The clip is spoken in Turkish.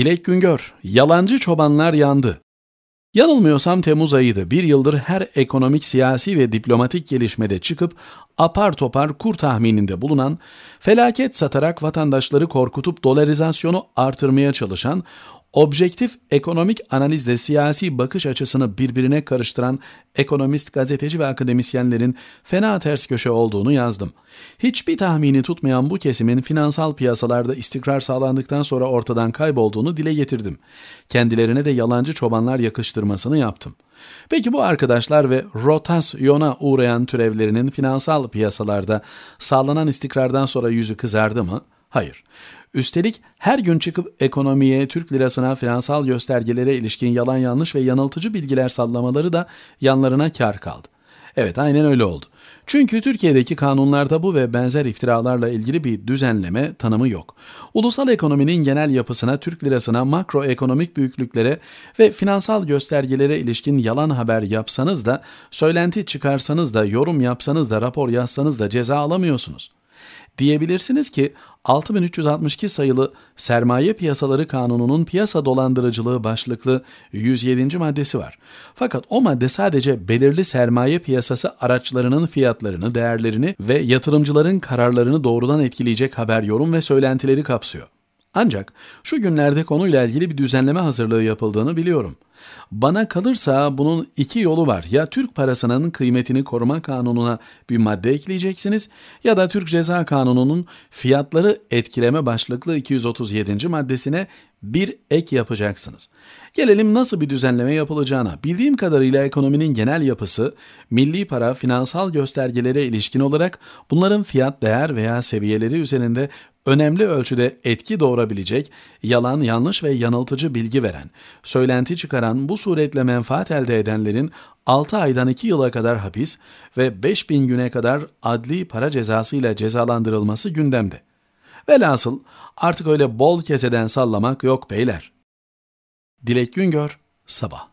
Dilek Güngör, Yalancı Çobanlar Yandı. Yanılmıyorsam Temmuz ayıydı. Bir yıldır her ekonomik, siyasi ve diplomatik gelişmede çıkıp apar topar kur tahmininde bulunan, felaket satarak vatandaşları korkutup dolarizasyonu artırmaya çalışan, objektif ekonomik analizle siyasi bakış açısını birbirine karıştıran ekonomist, gazeteci ve akademisyenlerin fena ters köşe olduğunu yazdım. Hiçbir tahmini tutmayan bu kesimin finansal piyasalarda istikrar sağlandıktan sonra ortadan kaybolduğunu dile getirdim. Kendilerine de yalancı çobanlar yakıştı araştırmasını yaptım. Peki bu arkadaşlar ve rotasyona uğrayan türevlerinin finansal piyasalarda sağlanan istikrardan sonra yüzü kızardı mı? Hayır. Üstelik her gün çıkıp ekonomiye, Türk lirasına, finansal göstergelere ilişkin yalan yanlış ve yanıltıcı bilgiler sallamaları da yanlarına kar kaldı. Evet aynen öyle oldu. Çünkü Türkiye'deki kanunlarda bu ve benzer iftiralarla ilgili bir düzenleme tanımı yok. Ulusal ekonominin genel yapısına, Türk lirasına, makroekonomik büyüklüklere ve finansal göstergelere ilişkin yalan haber yapsanız da, söylenti çıkarsanız da, yorum yapsanız da, rapor yazsanız da ceza alamıyorsunuz diyebilirsiniz ki 6362 sayılı Sermaye Piyasaları Kanunu'nun piyasa dolandırıcılığı başlıklı 107. maddesi var. Fakat o madde sadece belirli sermaye piyasası araçlarının fiyatlarını, değerlerini ve yatırımcıların kararlarını doğrudan etkileyecek haber, yorum ve söylentileri kapsıyor. Ancak şu günlerde konuyla ilgili bir düzenleme hazırlığı yapıldığını biliyorum. Bana kalırsa bunun iki yolu var. Ya Türk parasının kıymetini koruma kanununa bir madde ekleyeceksiniz ya da Türk Ceza Kanunu'nun fiyatları etkileme başlıklı 237. maddesine bir ek yapacaksınız. Gelelim nasıl bir düzenleme yapılacağına. Bildiğim kadarıyla ekonominin genel yapısı, milli para finansal göstergelere ilişkin olarak bunların fiyat değer veya seviyeleri üzerinde önemli ölçüde etki doğurabilecek, yalan, yanlış ve yanıltıcı bilgi veren, söylenti çıkaran, bu suretle menfaat elde edenlerin 6 aydan 2 yıla kadar hapis ve 5000 güne kadar adli para cezası ile cezalandırılması gündemde. Velhasıl artık öyle bol keseden sallamak yok beyler. Dilek Güngör, Sabah